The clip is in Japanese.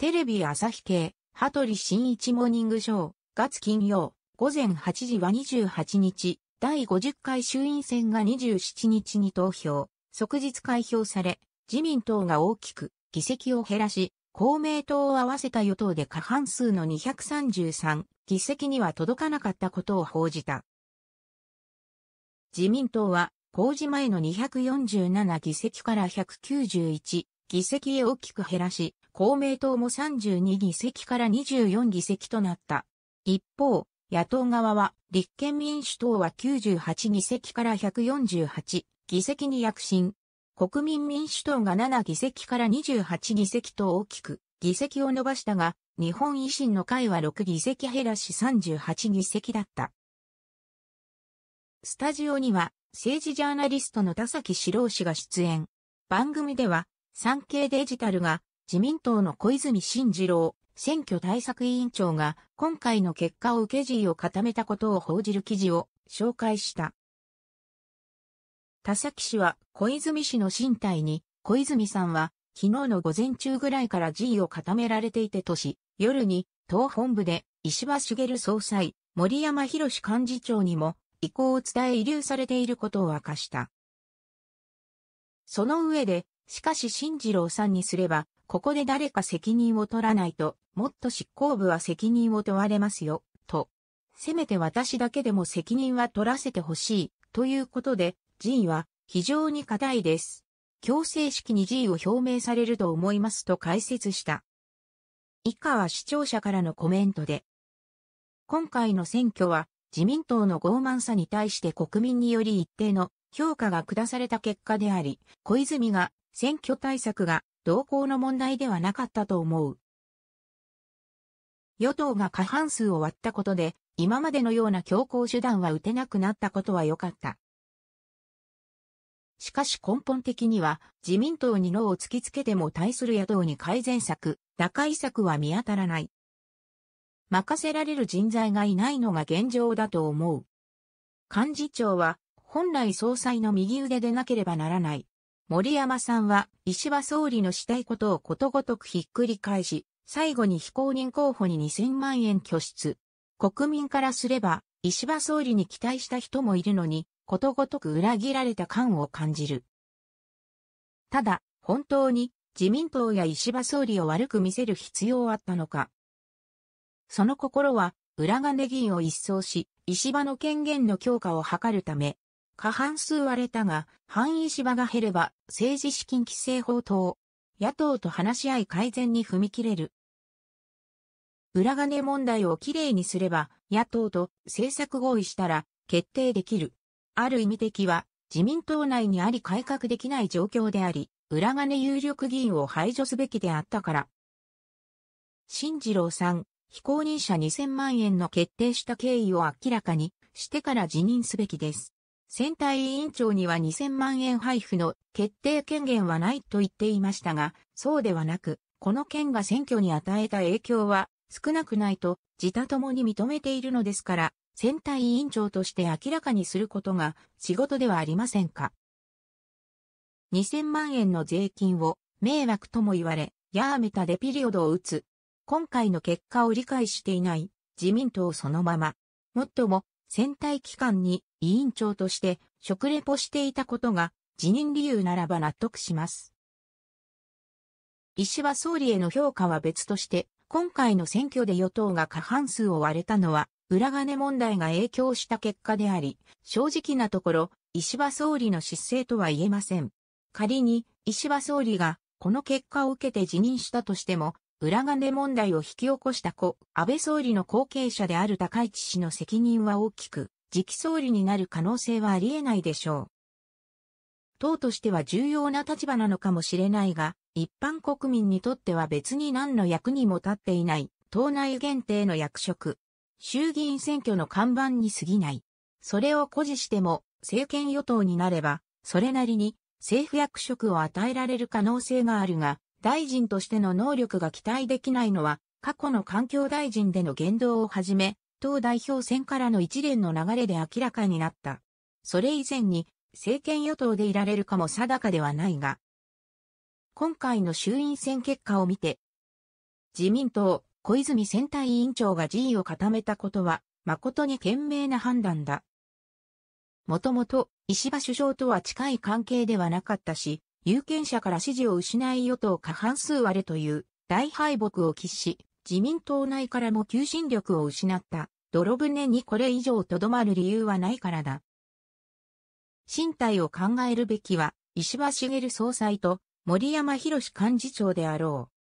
テレビ朝日系、羽鳥慎一モーニングショー、月金曜、午前8時は28日、第50回衆院選が27日に投票、即日開票され、自民党が大きく議席を減らし、公明党を合わせた与党で過半数の233議席には届かなかったことを報じた。自民党は公示前の247議席から191議席へ大きく減らし、公明党も32議席から24議席となった。一方、野党側は立憲民主党は98議席から148議席に躍進。国民民主党が7議席から28議席と大きく議席を伸ばしたが、日本維新の会は6議席減らし38議席だった。スタジオには政治ジャーナリストの田崎史郎氏が出演。番組では産経デジタルが自民党の小泉進次郎選挙対策委員長が今回の結果を受け辞意を固めたことを報じる記事を紹介した。田崎氏は小泉氏の進退に小泉さんは昨日の午前中ぐらいから辞意を固められていてとし、夜に党本部で石破茂総裁、森山博幹事長にも意向を伝え遺留されていることを明かした。その上で、しかし新次郎さんにすれば、ここで誰か責任を取らないと、もっと執行部は責任を問われますよ、と。せめて私だけでも責任は取らせてほしい、ということで、G は非常に硬いです。強制式に G を表明されると思いますと解説した。以下は視聴者からのコメントで。今回の選挙は自民党の傲慢さに対して国民により一定の評価が下された結果であり、小泉が選挙対策が同行の問題ではなかったと思う。与党が過半数を割ったことで、今までのような強硬手段は打てなくなったことは良かった。しかし根本的には、自民党に脳を突きつけても対する野党に改善策、打開策は見当たらない。任せられる人材がいないのが現状だと思う。幹事長は、本来総裁の右腕でなければならない。森山さんは石破総理のしたいことをことごとくひっくり返し、最後に非公認候補に2000万円拠出。国民からすれば、石破総理に期待した人もいるのに、ことごとく裏切られた感を感じる。ただ、本当に自民党や石破総理を悪く見せる必要はあったのか。その心は、裏金議員を一掃し、石破の権限の強化を図るため、過半数割れたが、範囲芝が減れば、政治資金規正法等、野党と話し合い改善に踏み切れる。裏金問題をきれいにすれば、野党と政策合意したら、決定できる。ある意味的は、自民党内にあり改革できない状況であり、裏金有力議員を排除すべきであったから。新次郎さん、非公認者2000万円の決定した経緯を明らかにしてから辞任すべきです。選対委員長には2000万円配布の決定権限はないと言っていましたが、そうではなく、この件が選挙に与えた影響は少なくないと自他ともに認めているのですから、選対委員長として明らかにすることが仕事ではありませんか。2000万円の税金を迷惑とも言われ、やーめたでピリオドを打つ。今回の結果を理解していない自民党そのまま。もっとも、選対機関に委員長として食レポしていたことが辞任理由ならば納得します。石破総理への評価は別として、今回の選挙で与党が過半数を割れたのは、裏金問題が影響した結果であり、正直なところ、石破総理の失勢とは言えません。仮に、石破総理が、この結果を受けて辞任したとしても、裏金問題を引き起こした故、安倍総理の後継者である高市氏の責任は大きく、次期総理になる可能性はあり得ないでしょう。党としては重要な立場なのかもしれないが、一般国民にとっては別に何の役にも立っていない、党内限定の役職。衆議院選挙の看板に過ぎない。それを誇示しても、政権与党になれば、それなりに政府役職を与えられる可能性があるが、大臣としての能力が期待できないのは、過去の環境大臣での言動をはじめ、党代表選からの一連の流れで明らかになった。それ以前に、政権与党でいられるかも定かではないが、今回の衆院選結果を見て、自民党、小泉選対委員長が辞意を固めたことは、誠に賢明な判断だ。もともと、石破首相とは近い関係ではなかったし、有権者から支持を失い与党過半数割れという大敗北を喫し、自民党内からも求心力を失った。泥船にこれ以上とどまる理由はないからだ。身体を考えるべきは、石破茂総裁と森山博幹事長であろう。